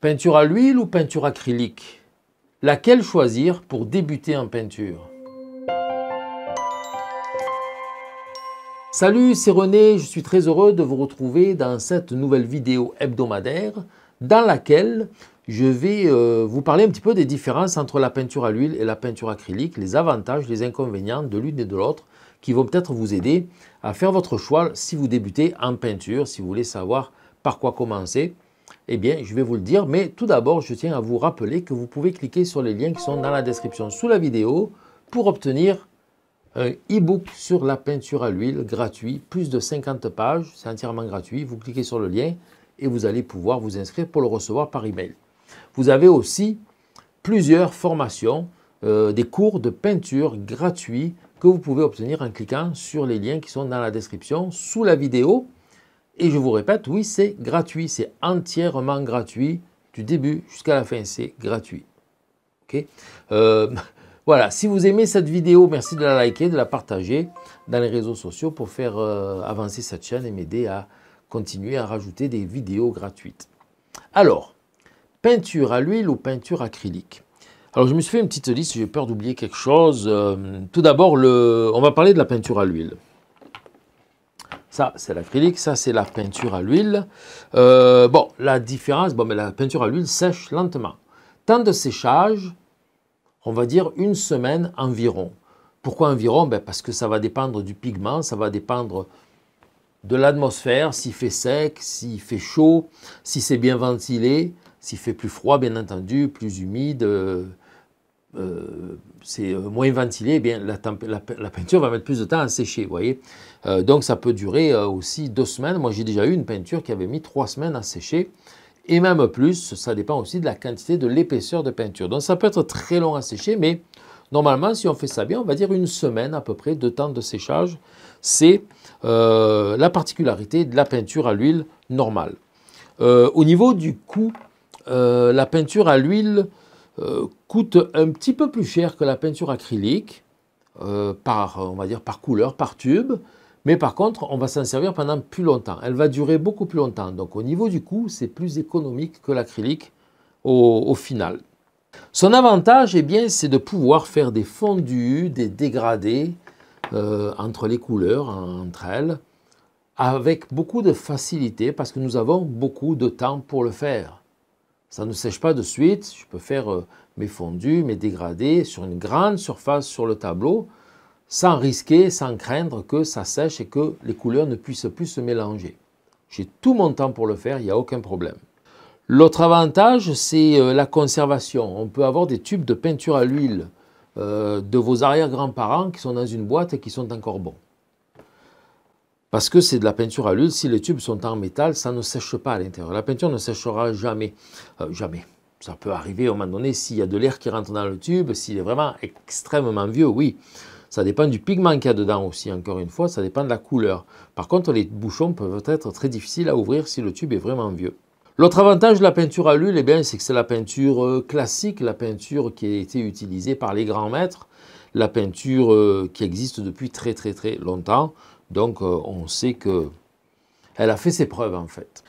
Peinture à l'huile ou peinture acrylique Laquelle choisir pour débuter en peinture Salut, c'est René, je suis très heureux de vous retrouver dans cette nouvelle vidéo hebdomadaire dans laquelle je vais euh, vous parler un petit peu des différences entre la peinture à l'huile et la peinture acrylique, les avantages, les inconvénients de l'une et de l'autre qui vont peut-être vous aider à faire votre choix si vous débutez en peinture, si vous voulez savoir par quoi commencer. Eh bien, je vais vous le dire, mais tout d'abord, je tiens à vous rappeler que vous pouvez cliquer sur les liens qui sont dans la description sous la vidéo pour obtenir un e-book sur la peinture à l'huile gratuit, plus de 50 pages, c'est entièrement gratuit. Vous cliquez sur le lien et vous allez pouvoir vous inscrire pour le recevoir par email. Vous avez aussi plusieurs formations, euh, des cours de peinture gratuits que vous pouvez obtenir en cliquant sur les liens qui sont dans la description sous la vidéo. Et je vous répète, oui, c'est gratuit, c'est entièrement gratuit, du début jusqu'à la fin, c'est gratuit. Ok euh, Voilà, si vous aimez cette vidéo, merci de la liker, de la partager dans les réseaux sociaux pour faire euh, avancer cette chaîne et m'aider à continuer à rajouter des vidéos gratuites. Alors, peinture à l'huile ou peinture acrylique alors je me suis fait une petite liste, j'ai peur d'oublier quelque chose. Euh, tout d'abord, on va parler de la peinture à l'huile. Ça, c'est l'acrylique, ça, c'est la peinture à l'huile. Euh, bon, la différence, bon, mais la peinture à l'huile sèche lentement. Temps de séchage, on va dire une semaine environ. Pourquoi environ ben, Parce que ça va dépendre du pigment, ça va dépendre de l'atmosphère, s'il fait sec, s'il fait chaud, si c'est bien ventilé, s'il fait plus froid, bien entendu, plus humide, euh, euh, c'est euh, moins ventilé, eh bien, la, peinture va mettre plus de temps à sécher, voyez. Euh, donc ça peut durer aussi deux semaines. Moi j'ai déjà eu une peinture qui avait mis trois semaines à sécher, et même plus, ça dépend aussi de la quantité de l'épaisseur de peinture. Donc ça peut être très long à sécher, mais normalement si on fait ça bien, on va dire une semaine à peu près de temps de séchage. C'est la particularité de la peinture à l'huile normale. au niveau du coût, la peinture à l'huile coûte un petit peu plus cher que la peinture acrylique, euh, par, on va dire par couleur, par tube, mais par contre, on va s'en servir pendant plus longtemps. Elle va durer beaucoup plus longtemps. Donc au niveau du coût, c'est plus économique que l'acrylique au, final. Son avantage, eh bien, c'est de pouvoir faire des fondus, des dégradés euh, entre les couleurs, entre elles, avec beaucoup de facilité parce que nous avons beaucoup de temps pour le faire. Ça ne sèche pas de suite, je peux faire euh, mais fondu, mais dégradé, sur une grande surface sur le tableau, sans risquer, sans craindre que ça sèche et que les couleurs ne puissent plus se mélanger. J'ai tout mon temps pour le faire, il n'y a aucun problème. L'autre avantage, c'est euh, la conservation. On peut avoir des tubes de peinture à l'huile euh, de vos arrière-grands-parents qui sont dans une boîte et qui sont encore bons. Parce que c'est de la peinture à l'huile, si les tubes sont en métal, ça ne sèche pas à l'intérieur. La peinture ne séchera jamais. Euh, jamais ça peut arriver à un moment donné, s'il y a de l'air qui rentre dans le tube, s'il est vraiment extrêmement vieux, oui. Ça dépend du pigment qu'il y a dedans aussi, encore une fois, ça dépend de la couleur. Par contre, les bouchons peuvent être très difficiles à ouvrir si le tube est vraiment vieux. L'autre avantage de la peinture à l'huile, eh c'est que c'est la peinture euh, classique, la peinture qui a été utilisée par les grands maîtres, la peinture euh, qui existe depuis très très très longtemps. Donc euh, on sait que elle a fait ses preuves en fait.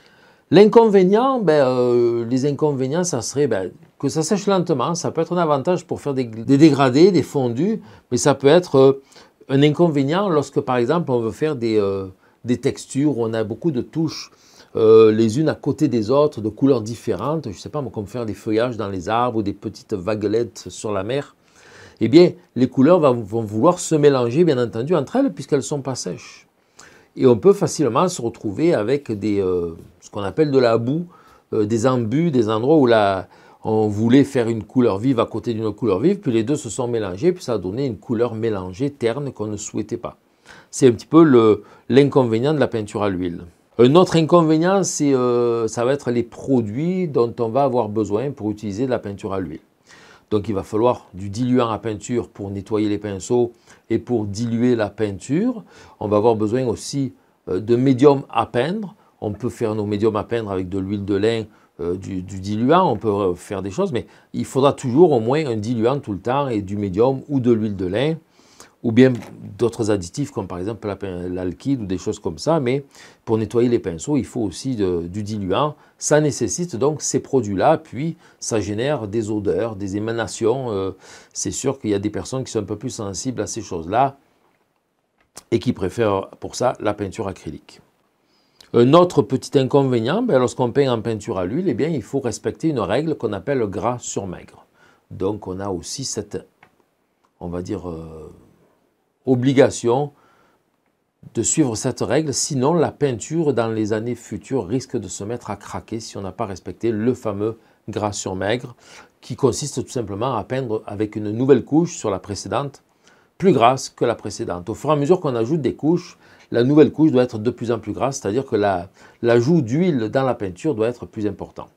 L'inconvénient, ben, euh, les inconvénients, ça serait ben, que ça sèche lentement. Ça peut être un avantage pour faire des, dégradés, des fondus, mais ça peut être euh, un inconvénient lorsque, par exemple, on veut faire des, euh, des textures, on a beaucoup de touches. les unes à côté des autres, de couleurs différentes, je ne sais pas, comme faire des feuillages dans les arbres ou des petites vaguelettes sur la mer, eh bien, les couleurs vont vouloir se mélanger, bien entendu, entre elles, puisqu'elles ne sont pas sèches et on peut facilement se retrouver avec des, euh, ce qu'on appelle de la boue, euh, des embus, des endroits où on voulait faire une couleur vive à côté d'une couleur vive, puis les deux se sont mélangés, puis ça a donné une couleur mélangée, terne, qu'on ne souhaitait pas. C'est un petit peu l'inconvénient de la peinture à l'huile. Un autre inconvénient, c'est euh, ça va être les produits dont on va avoir besoin pour utiliser de la peinture à l'huile. Donc il va falloir du diluant à peinture pour nettoyer les pinceaux et pour diluer la peinture. On va avoir besoin aussi euh, de médium à peindre. On peut faire nos médiums à peindre avec de l'huile de lin, euh, du, du, diluant, on peut euh, faire des choses, mais il faudra toujours au moins un diluant tout le temps et du médium ou de l'huile de lin ou bien d'autres additifs comme par exemple l'alkyde ou des choses comme ça, mais pour nettoyer les pinceaux, il faut aussi du diluant. Ça nécessite donc ces produits-là, puis ça génère des odeurs, des émanations. Euh, c'est sûr qu'il y a des personnes qui sont un peu plus sensibles à ces choses-là et qui préfèrent pour ça la peinture acrylique. Un autre petit inconvénient, ben, lorsqu'on peint en peinture à l'huile, eh bien, il faut respecter une règle qu'on appelle gras sur maigre. Donc on a aussi cette, on va dire, euh, obligation de suivre cette règle, sinon la peinture dans les années futures risque de se mettre à craquer si on n'a pas respecté le fameux gras sur maigre, qui consiste tout simplement à peindre avec une nouvelle couche sur la précédente, plus grasse que la précédente. Au fur et à mesure qu'on ajoute des couches, la nouvelle couche doit être de plus en plus grasse, c'est-à-dire que l'ajout d'huile dans la peinture doit être plus important.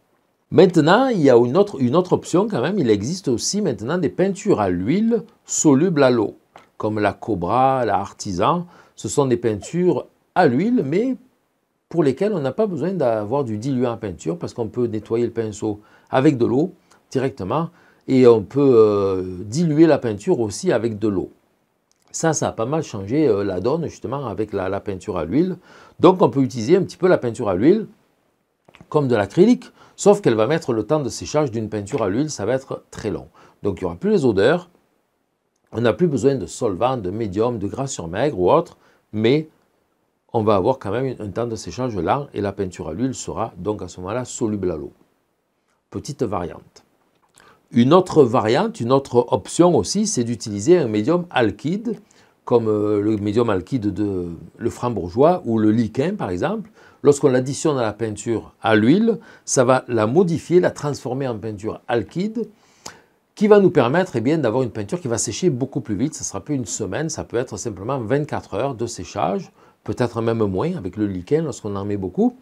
Maintenant, il y a une autre, une autre option quand même, il existe aussi maintenant des peintures à l'huile solubles à l'eau comme la cobra, la artisan, ce sont des peintures à l'huile, mais pour lesquelles on n'a pas besoin d'avoir du diluant à peinture parce qu'on peut nettoyer le pinceau avec de l'eau directement et on peut euh, diluer la peinture aussi avec de l'eau. Ça, ça a pas mal changé euh, la donne justement avec la, la peinture à l'huile. Donc on peut utiliser un petit peu la peinture à l'huile comme de l'acrylique, sauf qu'elle va mettre le temps de séchage d'une peinture à l'huile, ça va être très long. Donc il n'y aura plus les odeurs, on n'a plus besoin de solvant, de médium, de gras sur maigre ou autre, mais on va avoir quand même un temps de séchage lent et la peinture à l'huile sera donc à ce moment-là soluble à l'eau. Petite variante. Une autre variante, une autre option aussi, c'est d'utiliser un médium alkyde, comme euh, le médium alkyde de le frambourgeois ou le liquin par exemple. Lorsqu'on l'additionne à la peinture à l'huile, ça va la modifier, la transformer en peinture alkyde qui va nous permettre eh bien, d'avoir une peinture qui va sécher beaucoup plus vite. Ça ne sera plus une semaine, ça peut être simplement 24 heures de séchage, peut-être même moins avec le lichen lorsqu'on en met beaucoup.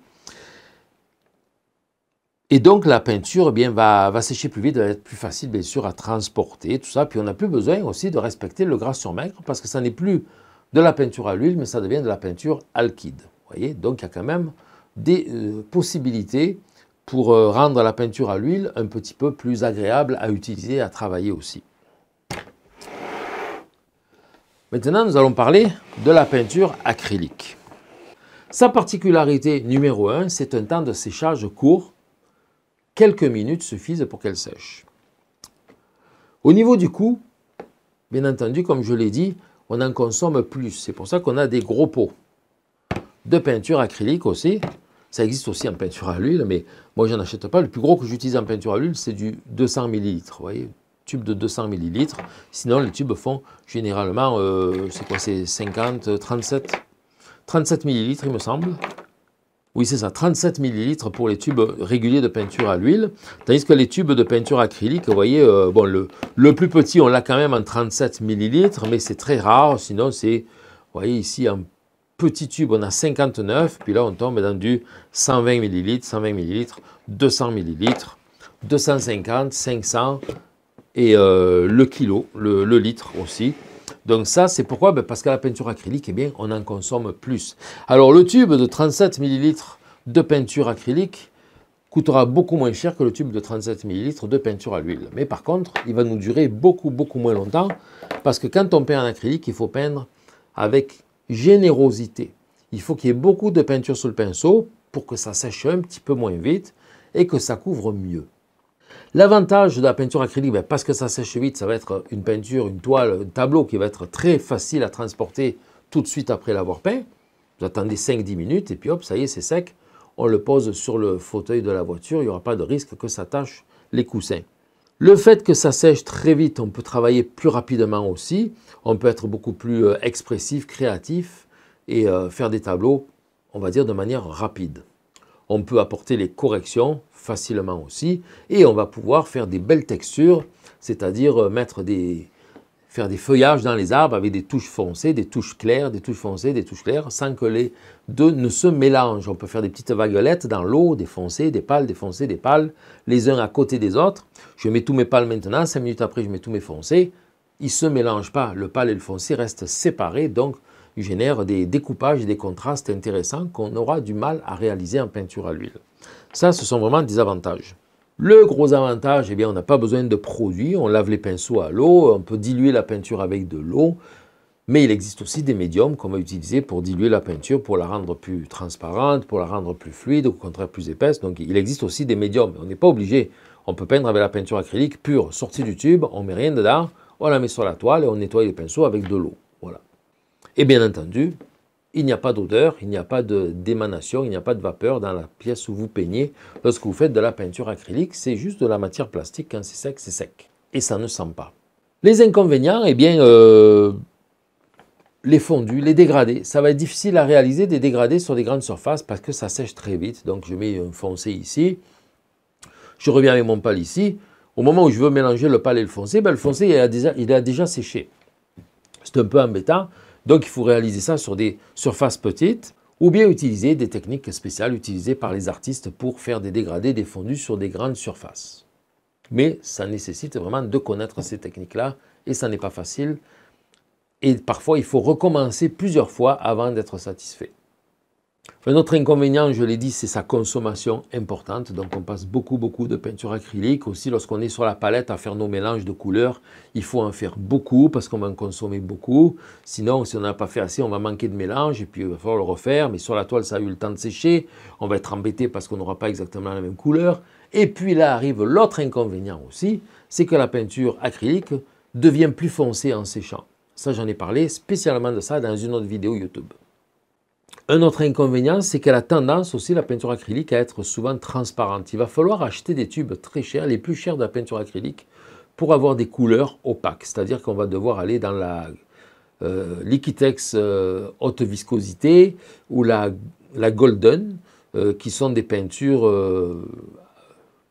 Et donc la peinture eh bien, va, sécher plus vite, va être plus facile bien sûr à transporter, tout ça. Puis on n'a plus besoin aussi de respecter le gras sur maigre parce que ça n'est plus de la peinture à l'huile, mais ça devient de la peinture alkyde. Voyez donc il y a quand même des euh, possibilités pour euh, rendre la peinture à l'huile un petit peu plus agréable à utiliser, à travailler aussi. Maintenant, nous allons parler de la peinture acrylique. Sa particularité numéro 1, c'est un temps de séchage court. Quelques minutes suffisent pour qu'elle sèche. Au niveau du coût, bien entendu, comme je l'ai dit, on en consomme plus. C'est pour ça qu'on a des gros pots de peinture acrylique aussi, ça existe aussi en peinture à l'huile, mais moi, je n'en achète pas. Le plus gros que j'utilise en peinture à l'huile, c'est du 200 ml. Vous voyez, tube de 200 ml. Sinon, les tubes font généralement, euh, c'est quoi, c'est 50, 37, 37 ml, il me semble. Oui, c'est ça, 37 ml pour les tubes réguliers de peinture à l'huile. Tandis que les tubes de peinture acrylique, vous voyez, euh, bon, le, le, plus petit, on l'a quand même en 37 ml, mais c'est très rare. Sinon, c'est, vous voyez, ici, en petit tube, on a 59, puis là on tombe dans du 120 ml, 120 ml, 200 ml, 250, 500 et euh, le kilo, le, litre aussi. Donc ça, c'est pourquoi ben, Parce qu'à la peinture acrylique, eh bien, on en consomme plus. Alors le tube de 37 ml de peinture acrylique coûtera beaucoup moins cher que le tube de 37 ml de peinture à l'huile. Mais par contre, il va nous durer beaucoup, beaucoup moins longtemps parce que quand on peint en acrylique, il faut peindre avec générosité. Il faut qu'il y ait beaucoup de peinture sur le pinceau pour que ça sèche un petit peu moins vite et que ça couvre mieux. L'avantage de la peinture acrylique, ben, parce que ça sèche vite, ça va être une peinture, une toile, un tableau qui va être très facile à transporter tout de suite après l'avoir peint. Vous attendez 5-10 minutes et puis hop, ça y est, c'est sec. On le pose sur le fauteuil de la voiture, il n'y aura pas de risque que ça tâche les coussins. Le fait que ça sèche très vite, on peut travailler plus rapidement aussi, on peut être beaucoup plus euh, expressif, créatif et euh, faire des tableaux, on va dire, de manière rapide. On peut apporter les corrections facilement aussi et on va pouvoir faire des belles textures, c'est-à-dire euh, mettre des, faire des feuillages dans les arbres avec des touches foncées, des touches claires, des touches foncées, des touches claires, sans que les deux ne se mélangent. On peut faire des petites vaguelettes dans l'eau, des foncés, des pâles, des foncés, des pâles, les uns à côté des autres. Je mets tous mes pâles maintenant, cinq minutes après, je mets tous mes foncés. Ils ne se mélangent pas, le pâle et le foncé restent séparés, donc ils génèrent des découpages et des contrastes intéressants qu'on aura du mal à réaliser en peinture à l'huile. Ça, ce sont vraiment des avantages. Le gros avantage, eh bien, on n'a pas besoin de produits, on lave les pinceaux à l'eau, on peut diluer la peinture avec de l'eau, mais il existe aussi des médiums qu'on va utiliser pour diluer la peinture, pour la rendre plus transparente, pour la rendre plus fluide, au contraire plus épaisse. Donc il existe aussi des médiums, on n'est pas obligé. On peut peindre avec la peinture acrylique pure, sortie du tube, on met rien dedans, on la met sur la toile et on nettoie les pinceaux avec de l'eau. Voilà. Et bien entendu, il n'y a pas d'odeur, il n'y a pas d'émanation, il n'y a pas de vapeur dans la pièce où vous peignez. Lorsque vous faites de la peinture acrylique, c'est juste de la matière plastique, quand hein, c'est sec, c'est sec. Et ça ne sent pas. Les inconvénients, eh bien, euh, les fondus, les dégradés. Ça va être difficile à réaliser des dégradés sur des grandes surfaces parce que ça sèche très vite. Donc je mets un foncé ici, je reviens avec mon pâle ici. Au moment où je veux mélanger le pâle et le foncé, ben, le foncé il il a déjà séché. C'est un peu embêtant. Donc il faut réaliser ça sur des surfaces petites ou bien utiliser des techniques spéciales utilisées par les artistes pour faire des dégradés, des fondus sur des grandes surfaces. Mais ça nécessite vraiment de connaître ces techniques-là et ça n'est pas facile. Et parfois, il faut recommencer plusieurs fois avant d'être satisfait. Un autre inconvénient, je l'ai dit, c'est sa consommation importante. Donc on passe beaucoup, beaucoup de peinture acrylique. Aussi, lorsqu'on est sur la palette à faire nos mélanges de couleurs, il faut en faire beaucoup parce qu'on va en consommer beaucoup. Sinon, si on n'a pas fait assez, on va manquer de mélange et puis il va falloir le refaire. Mais sur la toile, ça a eu le temps de sécher. On va être embêté parce qu'on n'aura pas exactement la même couleur. Et puis là arrive l'autre inconvénient aussi, c'est que la peinture acrylique devient plus foncée en séchant. Ça, j'en ai parlé spécialement de ça dans une autre vidéo YouTube. Un autre inconvénient, c'est qu'elle a tendance aussi, la peinture acrylique, à être souvent transparente. Il va falloir acheter des tubes très chers, les plus chers de la peinture acrylique, pour avoir des couleurs opaques. C'est-à-dire qu'on va devoir aller dans la euh, Liquitex euh, haute viscosité ou la, Golden, euh, qui sont des peintures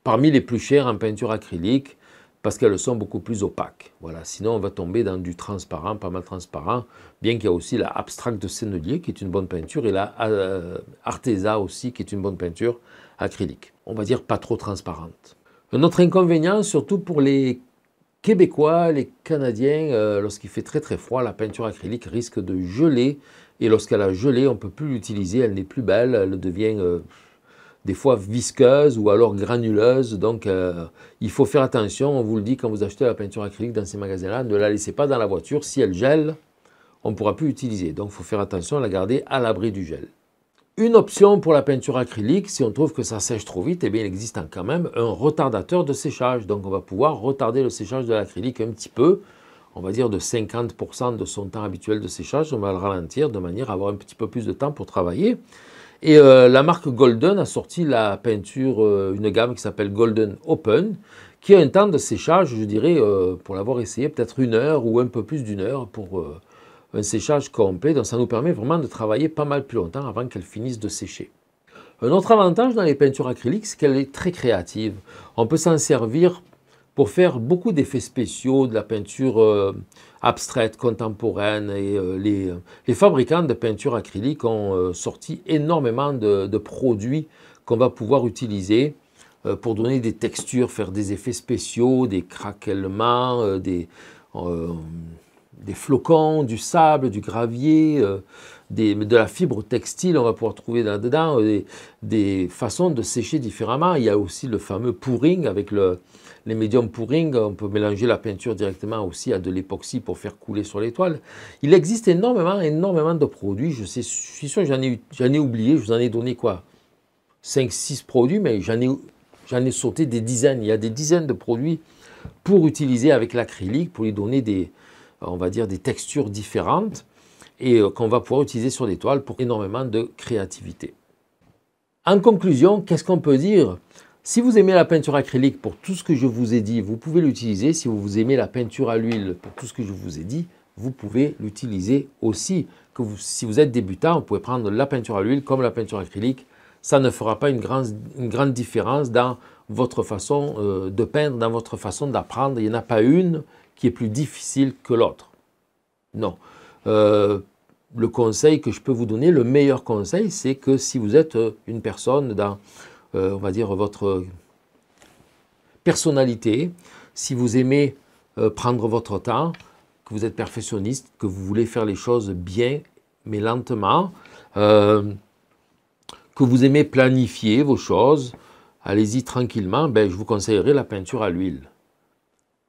parmi les plus chères en peinture acrylique parce qu'elles sont beaucoup plus opaques. Voilà, sinon on va tomber dans du transparent, pas mal transparent, bien qu'il y a aussi la abstract de Sennelier qui est une bonne peinture et la euh, Arteza aussi qui est une bonne peinture acrylique. On va dire pas trop transparente. Un autre inconvénient, surtout pour les Québécois, les Canadiens, euh, lorsqu'il fait très très froid, la peinture acrylique risque de geler et lorsqu'elle a gelé, on ne peut plus l'utiliser, elle n'est plus belle, elle devient... Euh, des fois visqueuses ou alors granuleuses. Donc euh, il faut faire attention, on vous le dit quand vous achetez la peinture acrylique dans ces magasins-là, ne la laissez pas dans la voiture. Si elle gèle, on ne pourra plus l'utiliser. Donc il faut faire attention à la garder à l'abri du gel. Une option pour la peinture acrylique, si on trouve que ça sèche trop vite, et eh bien, il existe quand même un retardateur de séchage. Donc on va pouvoir retarder le séchage de l'acrylique un petit peu, on va dire de 50% de son temps habituel de séchage, on va le ralentir de manière à avoir un petit peu plus de temps pour travailler. Et euh, la marque Golden a sorti la peinture, euh, une gamme qui s'appelle Golden Open, qui a un temps de séchage, je dirais, euh, pour l'avoir essayé, peut-être une heure ou un peu plus d'une heure pour un séchage complet. Donc ça nous permet vraiment de travailler pas mal plus longtemps avant qu'elle finisse de sécher. Un autre avantage dans les peintures acryliques, c'est qu'elle est très créative. On peut s'en servir pour faire beaucoup d'effets spéciaux, de la peinture euh, abstraite, contemporaine. Et euh, euh, les, fabricants de peinture acrylique ont sorti énormément de, produits qu'on va pouvoir utiliser pour donner des textures, faire des effets spéciaux, des craquellements, des, des flocons, du sable, du gravier de la fibre textile, on va pouvoir trouver là dedans euh, des, façons de sécher différemment. Il y a aussi le fameux pouring avec les médiums pouring. On peut mélanger la peinture directement aussi à de l'époxy pour faire couler sur les toiles. Il existe énormément, énormément de produits. Je, sais, suis sûr que j'en ai, ai oublié, je vous en ai donné quoi 5-6 produits, mais j'en ai, j'en ai sauté des dizaines. Il y a des dizaines de produits pour utiliser avec l'acrylique, pour lui donner des, on va dire, des textures différentes et euh, qu'on va pouvoir utiliser sur des toiles pour énormément de créativité. En conclusion, qu'est-ce qu'on peut dire Si vous aimez la peinture acrylique pour tout ce que je vous ai dit, vous pouvez l'utiliser. Si vous aimez la peinture à l'huile pour tout ce que je vous ai dit, vous pouvez l'utiliser aussi. Que si vous êtes débutant, vous pouvez prendre la peinture à l'huile comme la peinture acrylique. Ça ne fera pas une, grande différence dans votre façon euh, de peindre, dans votre façon d'apprendre. Il n'y en a pas une qui est plus difficile que l'autre. Non. Euh, le conseil que je peux vous donner, le meilleur conseil, c'est que si vous êtes euh, une personne dans, euh, on va dire, votre personnalité, si vous aimez prendre votre temps, que vous êtes perfectionniste, que vous voulez faire les choses bien mais lentement, que vous aimez planifier vos choses, allez-y tranquillement, ben, je vous conseillerais la peinture à l'huile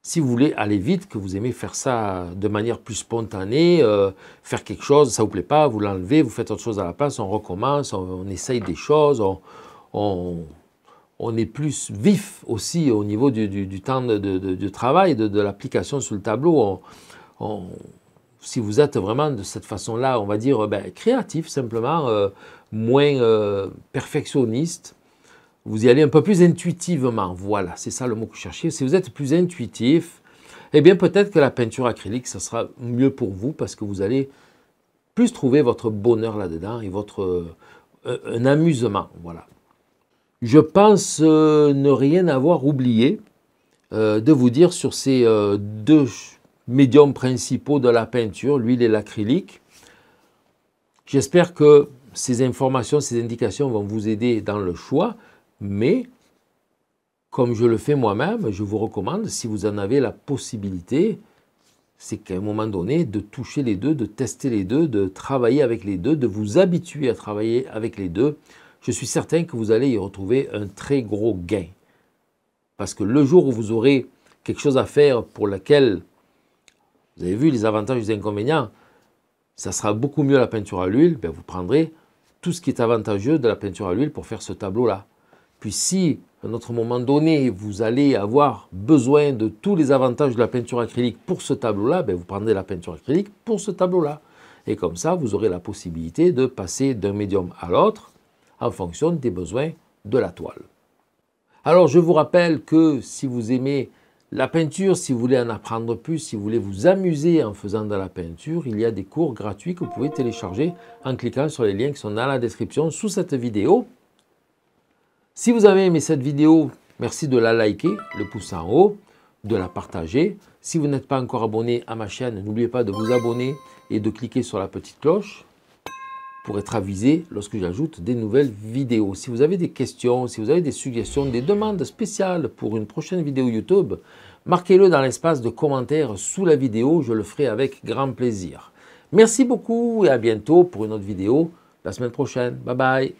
si vous voulez aller vite, que vous aimez faire ça de manière plus spontanée, euh, faire quelque chose, ça vous plaît pas, vous l'enlevez, vous faites autre chose à la place, on recommence, on, essaye des choses, on, est plus vif aussi au niveau du, temps de, travail, de, l'application sur le tableau. si vous êtes vraiment de cette façon-là, on va dire ben, créatif simplement, euh, moins euh, perfectionniste, vous y allez un peu plus intuitivement. Voilà, c'est ça le mot que je cherchais. Si vous êtes plus intuitif, eh bien peut-être que la peinture acrylique, ça sera mieux pour vous parce que vous allez plus trouver votre bonheur là-dedans et votre euh, un amusement. Voilà. Je pense euh, ne rien avoir oublié euh, de vous dire sur ces deux médiums principaux de la peinture, l'huile et l'acrylique. J'espère que ces informations, ces indications vont vous aider dans le choix mais comme je le fais moi-même, je vous recommande, si vous en avez la possibilité, c'est qu'à un moment donné, de toucher les deux, de tester les deux, de travailler avec les deux, de vous habituer à travailler avec les deux, je suis certain que vous allez y retrouver un très gros gain. Parce que le jour où vous aurez quelque chose à faire pour lequel, vous avez vu les avantages et les inconvénients, ça sera beaucoup mieux la peinture à l'huile, ben vous prendrez tout ce qui est avantageux de la peinture à l'huile pour faire ce tableau-là. Puis si, à un autre moment donné, vous allez avoir besoin de tous les avantages de la peinture acrylique pour ce tableau-là, ben, vous prendrez la peinture acrylique pour ce tableau-là. Et comme ça, vous aurez la possibilité de passer d'un médium à l'autre en fonction des besoins de la toile. Alors je vous rappelle que si vous aimez la peinture, si vous voulez en apprendre plus, si vous voulez vous amuser en faisant de la peinture, il y a des cours gratuits que vous pouvez télécharger en cliquant sur les liens qui sont dans la description sous cette vidéo. Si vous avez aimé cette vidéo, merci de la liker, le pouce en haut, de la partager. Si vous n'êtes pas encore abonné à ma chaîne, n'oubliez pas de vous abonner et de cliquer sur la petite cloche pour être avisé lorsque j'ajoute des nouvelles vidéos. Si vous avez des questions, si vous avez des suggestions, des demandes spéciales pour une prochaine vidéo YouTube, marquez-le dans l'espace de commentaires sous la vidéo, je le ferai avec grand plaisir. Merci beaucoup et à bientôt pour une autre vidéo la semaine prochaine. Bye bye